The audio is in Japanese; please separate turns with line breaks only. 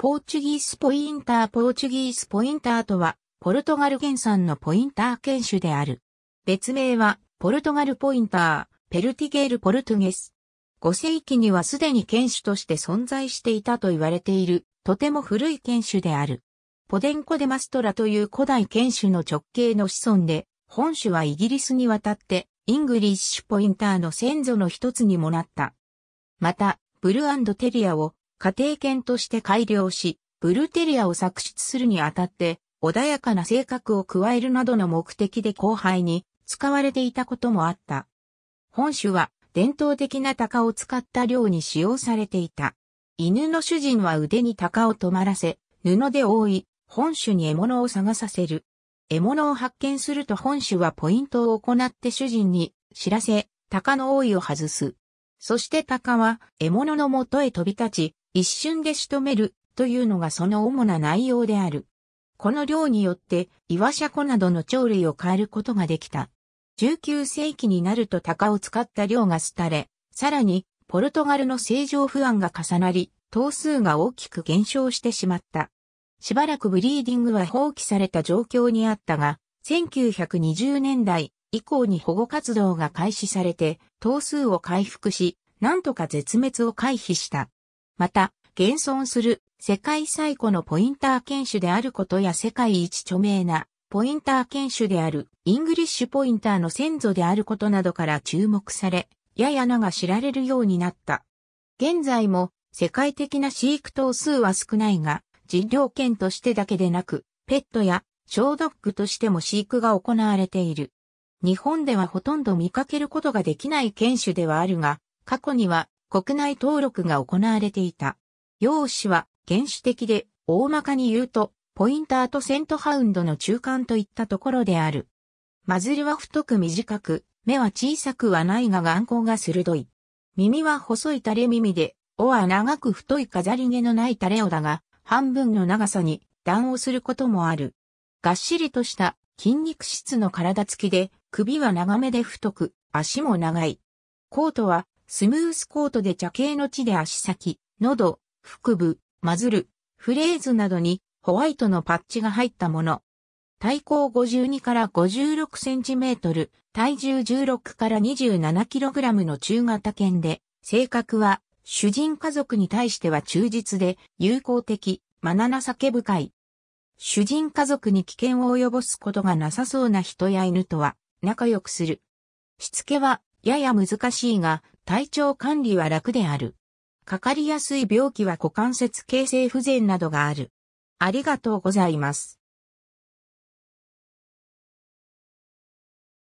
ポーチュギースポインターポーチュギースポインターとは、ポルトガル原産のポインター犬種である。別名は、ポルトガルポインター、ペルティゲール・ポルトゲス。5世紀にはすでに犬種として存在していたと言われている、とても古い犬種である。ポデンコ・デ・マストラという古代犬種の直系の子孫で、本種はイギリスに渡って、イングリッシュポインターの先祖の一つにもなった。また、ブルーテリアを家庭犬として改良し、ブルテリアを作出するにあたって、穏やかな性格を加えるなどの目的で後輩に使われていたこともあった。本種は伝統的な鷹を使った量に使用されていた。犬の主人は腕に鷹を止まらせ、布で覆い、本種に獲物を探させる。獲物を発見すると本種はポイントを行って主人に知らせ、鷹の覆いを外す。そして鷹は獲物の元へ飛び立ち、一瞬で仕留めるというのがその主な内容である。この量によって、イワシャコなどの鳥類を変えることができた。19世紀になると鷹を使った量が廃れ、さらに、ポルトガルの政情不安が重なり、頭数が大きく減少してしまった。しばらくブリーディングは放棄された状況にあったが、1920年代以降に保護活動が開始されて、頭数を回復し、なんとか絶滅を回避した。また、現存する世界最古のポインター犬種であることや世界一著名なポインター犬種であるイングリッシュポインターの先祖であることなどから注目され、やや名が知られるようになった。現在も世界的な飼育頭数は少ないが、人業犬としてだけでなく、ペットや小ドッグとしても飼育が行われている。日本ではほとんど見かけることができない犬種ではあるが、過去には国内登録が行われていた。用紙は原始的で大まかに言うと、ポインターとセントハウンドの中間といったところである。マズルは太く短く、目は小さくはないが眼光が鋭い。耳は細い垂れ耳で、尾は長く太い飾り毛のない垂れ尾だが、半分の長さに段をすることもある。がっしりとした筋肉質の体つきで、首は長めで太く、足も長い。コートはスムースコートで茶系の地で足先、喉、腹部、マズル、フレーズなどにホワイトのパッチが入ったもの。体高52から56センチメートル、体重16から27キログラムの中型犬で、性格は主人家族に対しては忠実で友好的、まなな酒深い。主人家族に危険を及ぼすことがなさそうな人や犬とは仲良くする。しつけはやや難しいが、体調管理は楽である。かかりやすい病気は股関節形成不全などがある。ありがとうございます。